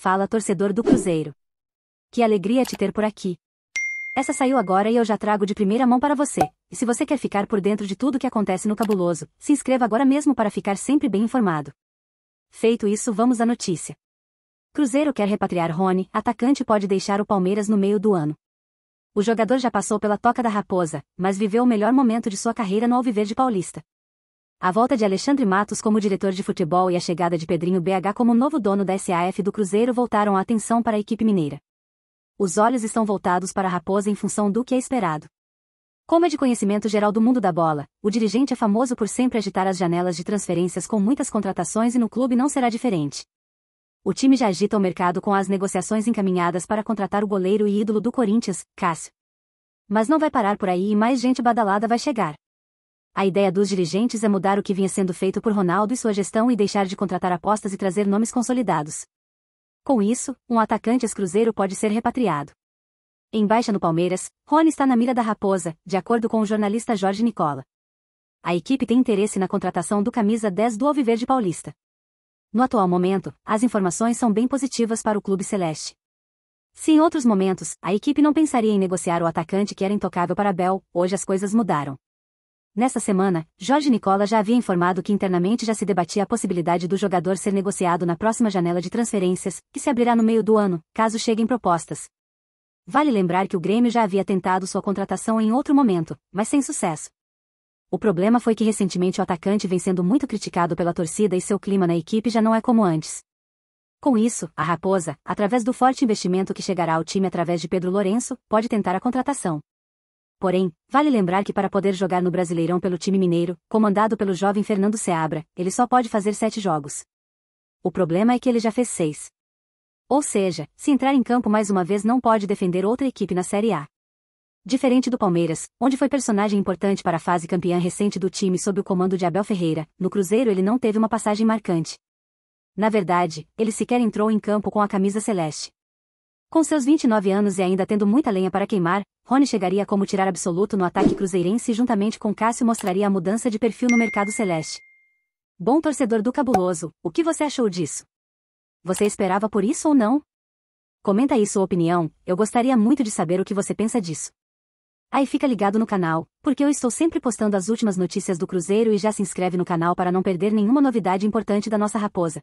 Fala torcedor do Cruzeiro. Que alegria te ter por aqui. Essa saiu agora e eu já trago de primeira mão para você. E se você quer ficar por dentro de tudo o que acontece no Cabuloso, se inscreva agora mesmo para ficar sempre bem informado. Feito isso, vamos à notícia. Cruzeiro quer repatriar Rony, atacante pode deixar o Palmeiras no meio do ano. O jogador já passou pela toca da raposa, mas viveu o melhor momento de sua carreira no Alviverde Paulista. A volta de Alexandre Matos como diretor de futebol e a chegada de Pedrinho BH como novo dono da SAF do Cruzeiro voltaram a atenção para a equipe mineira. Os olhos estão voltados para a Raposa em função do que é esperado. Como é de conhecimento geral do mundo da bola, o dirigente é famoso por sempre agitar as janelas de transferências com muitas contratações e no clube não será diferente. O time já agita o mercado com as negociações encaminhadas para contratar o goleiro e ídolo do Corinthians, Cássio. Mas não vai parar por aí e mais gente badalada vai chegar. A ideia dos dirigentes é mudar o que vinha sendo feito por Ronaldo e sua gestão e deixar de contratar apostas e trazer nomes consolidados. Com isso, um atacante ex-cruzeiro pode ser repatriado. Em baixa no Palmeiras, Rony está na mira da raposa, de acordo com o jornalista Jorge Nicola. A equipe tem interesse na contratação do camisa 10 do Alviverde Paulista. No atual momento, as informações são bem positivas para o clube celeste. Se em outros momentos, a equipe não pensaria em negociar o atacante que era intocável para Bel, hoje as coisas mudaram. Nessa semana, Jorge Nicola já havia informado que internamente já se debatia a possibilidade do jogador ser negociado na próxima janela de transferências, que se abrirá no meio do ano, caso cheguem propostas. Vale lembrar que o Grêmio já havia tentado sua contratação em outro momento, mas sem sucesso. O problema foi que recentemente o atacante vem sendo muito criticado pela torcida e seu clima na equipe já não é como antes. Com isso, a Raposa, através do forte investimento que chegará ao time através de Pedro Lourenço, pode tentar a contratação. Porém, vale lembrar que para poder jogar no Brasileirão pelo time mineiro, comandado pelo jovem Fernando Seabra, ele só pode fazer sete jogos. O problema é que ele já fez seis. Ou seja, se entrar em campo mais uma vez não pode defender outra equipe na Série A. Diferente do Palmeiras, onde foi personagem importante para a fase campeã recente do time sob o comando de Abel Ferreira, no Cruzeiro ele não teve uma passagem marcante. Na verdade, ele sequer entrou em campo com a camisa celeste. Com seus 29 anos e ainda tendo muita lenha para queimar, Rony chegaria como tirar absoluto no ataque cruzeirense e juntamente com Cássio mostraria a mudança de perfil no mercado celeste. Bom torcedor do cabuloso, o que você achou disso? Você esperava por isso ou não? Comenta aí sua opinião, eu gostaria muito de saber o que você pensa disso. Aí fica ligado no canal, porque eu estou sempre postando as últimas notícias do Cruzeiro e já se inscreve no canal para não perder nenhuma novidade importante da nossa raposa.